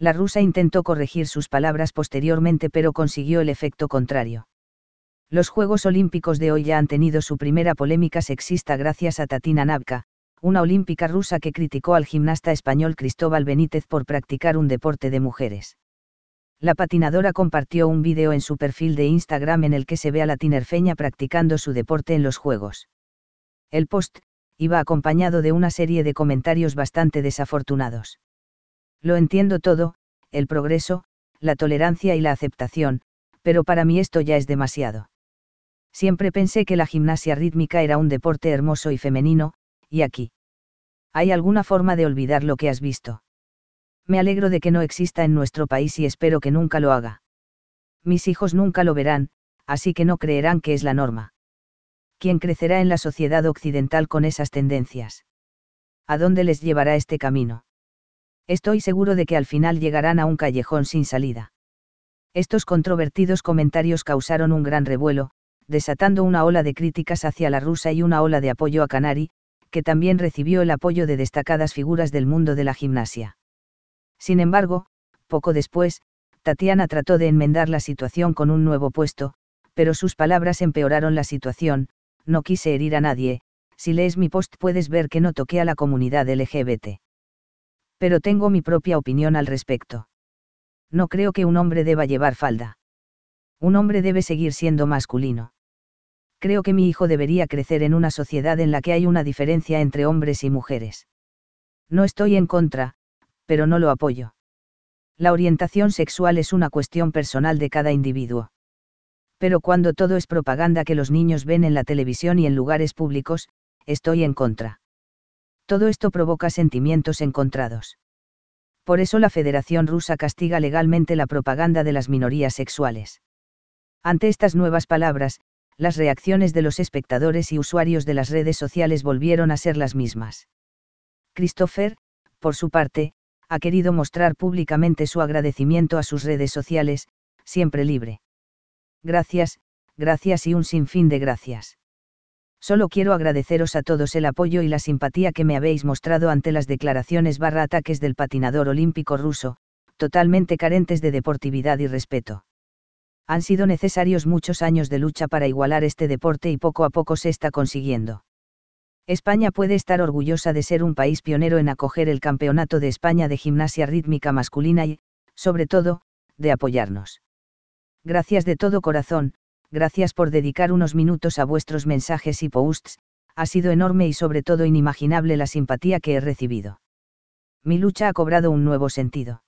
la rusa intentó corregir sus palabras posteriormente pero consiguió el efecto contrario. Los Juegos Olímpicos de hoy ya han tenido su primera polémica sexista gracias a Tatina Navka, una olímpica rusa que criticó al gimnasta español Cristóbal Benítez por practicar un deporte de mujeres. La patinadora compartió un vídeo en su perfil de Instagram en el que se ve a la tinerfeña practicando su deporte en los Juegos. El post, iba acompañado de una serie de comentarios bastante desafortunados. Lo entiendo todo, el progreso, la tolerancia y la aceptación, pero para mí esto ya es demasiado. Siempre pensé que la gimnasia rítmica era un deporte hermoso y femenino, y aquí. ¿Hay alguna forma de olvidar lo que has visto? Me alegro de que no exista en nuestro país y espero que nunca lo haga. Mis hijos nunca lo verán, así que no creerán que es la norma. ¿Quién crecerá en la sociedad occidental con esas tendencias? ¿A dónde les llevará este camino? estoy seguro de que al final llegarán a un callejón sin salida. Estos controvertidos comentarios causaron un gran revuelo, desatando una ola de críticas hacia la rusa y una ola de apoyo a Canari, que también recibió el apoyo de destacadas figuras del mundo de la gimnasia. Sin embargo, poco después, Tatiana trató de enmendar la situación con un nuevo puesto, pero sus palabras empeoraron la situación, no quise herir a nadie, si lees mi post puedes ver que no toqué a la comunidad LGBT pero tengo mi propia opinión al respecto. No creo que un hombre deba llevar falda. Un hombre debe seguir siendo masculino. Creo que mi hijo debería crecer en una sociedad en la que hay una diferencia entre hombres y mujeres. No estoy en contra, pero no lo apoyo. La orientación sexual es una cuestión personal de cada individuo. Pero cuando todo es propaganda que los niños ven en la televisión y en lugares públicos, estoy en contra todo esto provoca sentimientos encontrados. Por eso la Federación Rusa castiga legalmente la propaganda de las minorías sexuales. Ante estas nuevas palabras, las reacciones de los espectadores y usuarios de las redes sociales volvieron a ser las mismas. Christopher, por su parte, ha querido mostrar públicamente su agradecimiento a sus redes sociales, siempre libre. Gracias, gracias y un sinfín de gracias. Solo quiero agradeceros a todos el apoyo y la simpatía que me habéis mostrado ante las declaraciones barra ataques del patinador olímpico ruso, totalmente carentes de deportividad y respeto. Han sido necesarios muchos años de lucha para igualar este deporte y poco a poco se está consiguiendo. España puede estar orgullosa de ser un país pionero en acoger el Campeonato de España de Gimnasia Rítmica Masculina y, sobre todo, de apoyarnos. Gracias de todo corazón, gracias por dedicar unos minutos a vuestros mensajes y posts, ha sido enorme y sobre todo inimaginable la simpatía que he recibido. Mi lucha ha cobrado un nuevo sentido.